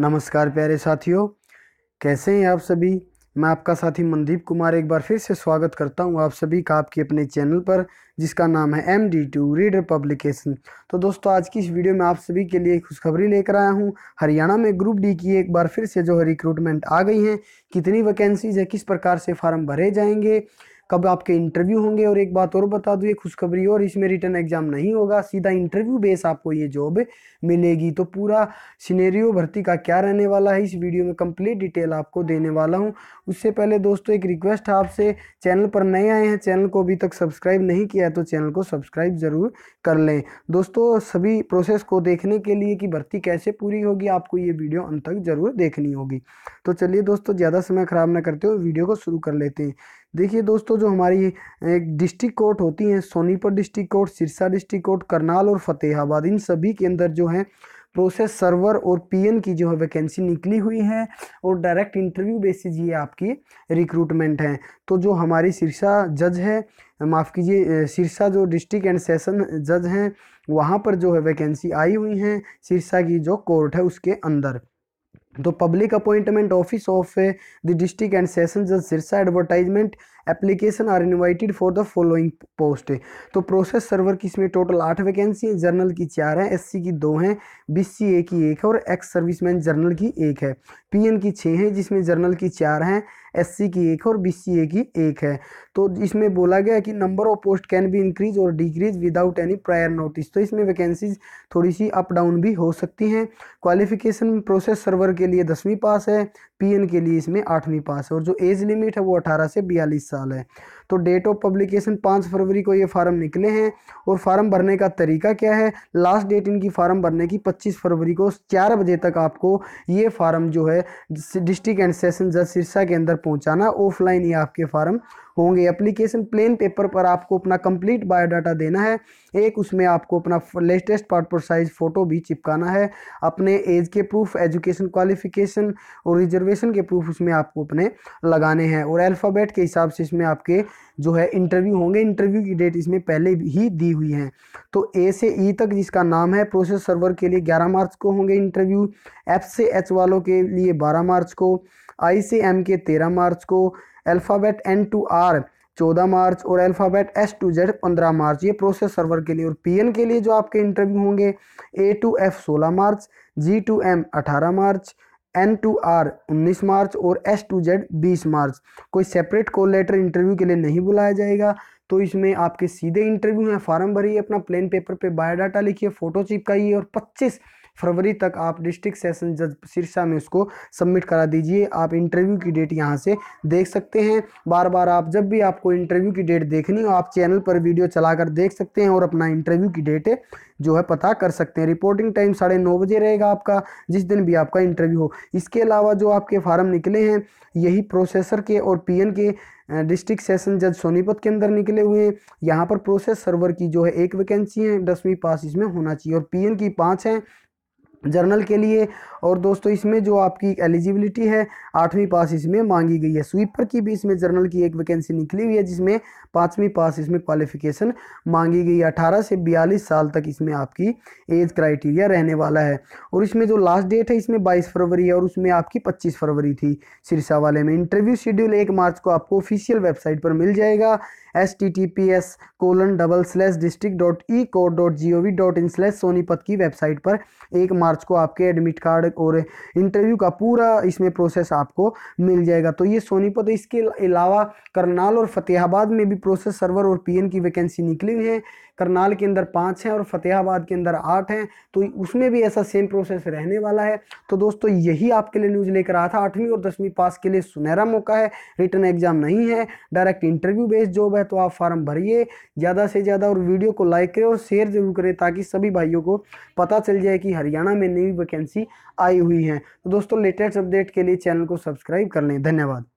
नमस्कार प्यारे साथियों कैसे हैं आप सभी मैं आपका साथी मनदीप कुमार एक बार फिर से स्वागत करता हूं आप सभी का आपके अपने चैनल पर जिसका नाम है M D two reader publication तो दोस्तों आज की इस वीडियो में आप सभी के लिए खुशखबरी लेकर आया हूं हरियाणा में ग्रुप डी की एक बार फिर से जो है रिक्रूटमेंट आ गई है कितनी वैकेंसीज है किस प्रकार से फार्म भरे जाएंगे कब आपके इंटरव्यू होंगे और एक बात और बता दूँ ये खुशखबरी और इसमें रिटर्न एग्जाम नहीं होगा सीधा इंटरव्यू बेस आपको ये जॉब मिलेगी तो पूरा सिनेरियो भर्ती का क्या रहने वाला है इस वीडियो में कंप्लीट डिटेल आपको देने वाला हूँ उससे पहले दोस्तों एक रिक्वेस्ट है आपसे चैनल पर नए आए हैं चैनल को अभी तक सब्सक्राइब नहीं किया है तो चैनल को सब्सक्राइब ज़रूर कर लें दोस्तों सभी प्रोसेस को देखने के लिए कि भर्ती कैसे पूरी होगी आपको ये वीडियो अंत तक ज़रूर देखनी होगी तो चलिए दोस्तों ज़्यादा समय ख़राब ना करते हुए वीडियो को शुरू कर लेते हैं देखिए दोस्तों जो हमारी डिस्ट्रिक्ट कोर्ट होती हैं Sonipat district court Sirsa district court Karnal और फतेहाबाद इन सभी के अंदर जो है प्रोसेस सर्वर और पीएन की जो है वैकेंसी निकली हुई है और डायरेक्ट इंटरव्यू बेसिस ये आपकी रिक्रूटमेंट है तो जो हमारी सिरसा जज है माफ़ कीजिए सिरसा जो डिस्ट्रिक्ट एंड सेशन जज हैं वहाँ पर जो है वैकेंसी आई हुई हैं सिरसा की जो कोर्ट है उसके अंदर तो public appointment office of the district and session जज Sirsa advertisement application are invited for the following post तो प्रोसेस सर्वर की इसमें टोटल आठ वैकेंसी है जर्नल की चार हैं एस की दो हैं ए की एक है और एक्स सर्विसमैन जर्नल की एक है पी की छः हैं जिसमें जर्नल की चार हैं एस की एक है और बी की एक है तो इसमें बोला गया है कि number of post can be increase और decrease without any prior notice तो इसमें वैकेंसीज थोड़ी सी अप डाउन भी हो सकती हैं क्वालिफिकेशन प्रोसेस सर्वर के लिए दसवीं पास है पीएन के लिए इसमें आठवीं पास है और जो एज लिमिट है वो अठारह से बयालीस साल है तो डेट ऑफ पब्लिकेशन पाँच फरवरी को ये फार्म निकले हैं और फार्म भरने का तरीका क्या है लास्ट डेट इनकी फार्म भरने की पच्चीस फरवरी को चार बजे तक आपको ये फार्म जो है डिस्ट्रिक्ट एंड सेशन जज सिरसा के अंदर पहुँचाना ऑफलाइन ये आपके फार्म होंगे एप्लीकेशन प्लेन पेपर पर आपको अपना कंप्लीट बायोडाटा देना है एक उसमें आपको अपना लेटेस्ट पासपोर्ट साइज फ़ोटो भी चिपकाना है अपने एज के प्रूफ एजुकेशन क्वालिफिकेशन और रिजर्वेशन के प्रूफ उसमें आपको अपने लगाने हैं और अल्फ़ाबेट के हिसाब से इसमें आपके जो है इंटरव्यू होंगे इंटरव्यू की डेट इसमें पहले ही दी हुई है तो ए से ई e तक जिसका नाम है प्रोसेस सर्वर के लिए 11 मार्च को होंगे इंटरव्यू एफ से एच वालों के लिए 12 मार्च को आई से एम के 13 मार्च को अल्फ़ाबेट एन टू आर 14 मार्च और अल्फ़ाबेट एस टू जेड पंद्रह मार्च ये प्रोसेस सर्वर के लिए और पी के लिए जो आपके इंटरव्यू होंगे ए टू एफ सोलह मार्च जी टू एम अठारह मार्च एन टू आर उन्नीस मार्च और एस टू जेड बीस मार्च कोई सेपरेट कॉल लेटर इंटरव्यू के लिए नहीं बुलाया जाएगा तो इसमें आपके सीधे इंटरव्यू हैं फॉर्म भरिए अपना प्लेन पेपर पे बायोडाटा लिखिए फ़ोटो चिपकाइए और पच्चीस फरवरी तक आप डिस्ट्रिक्ट सेशन जज सिरसा में उसको सबमिट करा दीजिए आप इंटरव्यू की डेट यहाँ से देख सकते हैं बार बार आप जब भी आपको इंटरव्यू की डेट देखनी हो आप चैनल पर वीडियो चलाकर देख सकते हैं और अपना इंटरव्यू की डेट जो है पता कर सकते हैं रिपोर्टिंग टाइम साढ़े नौ बजे रहेगा आपका जिस दिन भी आपका इंटरव्यू हो इसके अलावा जो आपके फार्म निकले हैं यही प्रोसेसर के और पीएन के डिस्ट्रिक्ट सेशन जज सोनीपत के अंदर निकले हुए हैं यहाँ पर प्रोसेस सर्वर की जो है एक वैकेंसी है दसवीं पास इसमें होना चाहिए और पीएन की पाँच हैं जर्नल के लिए और दोस्तों इसमें जो आपकी एलिजिबिलिटी है आठवीं पास इसमें मांगी गई है स्वीपर की भी इसमें जर्नल की एक वैकेंसी निकली हुई है जिसमें पाँचवीं पास इसमें क्वालिफिकेशन मांगी गई है अठारह से बयालीस साल तक इसमें आपकी एज क्राइटेरिया रहने वाला है और इसमें जो लास्ट डेट है इसमें बाईस फरवरी है और उसमें आपकी पच्चीस फरवरी थी सिरसा वाले में इंटरव्यू शेड्यूल एक मार्च को आपको ऑफिशियल वेबसाइट पर मिल जाएगा S T T P S colon double slash district dot e court dot G O V dot in slash Sonipat की वेबसाइट पर एक मार्च मार्च को आपके एडमिट कार्ड और इंटरव्यू का पूरा इसमें प्रोसेस आपको मिल जाएगा तो ये सोनीपत इसके अलावा करनाल और फतेहाबाद में भी प्रोसेस सर्वर और पीएन की वैकेंसी निकली है करनाल के अंदर पाँच हैं और फतेहाबाद के अंदर आठ हैं तो उसमें भी ऐसा सेम प्रोसेस रहने वाला है तो दोस्तों यही आपके लिए न्यूज़ लेकर आया था आठवीं और दसवीं पास के लिए सुनहरा मौका है रिटर्न एग्जाम नहीं है डायरेक्ट इंटरव्यू बेस्ड जॉब है तो आप फॉर्म भरिए ज़्यादा से ज़्यादा और वीडियो को लाइक करें और शेयर जरूर करें ताकि सभी भाइयों को पता चल जाए कि हरियाणा में में नई वैकेंसी आई हुई है तो दोस्तों लेटेस्ट अपडेट के लिए चैनल को सब्सक्राइब कर लें धन्यवाद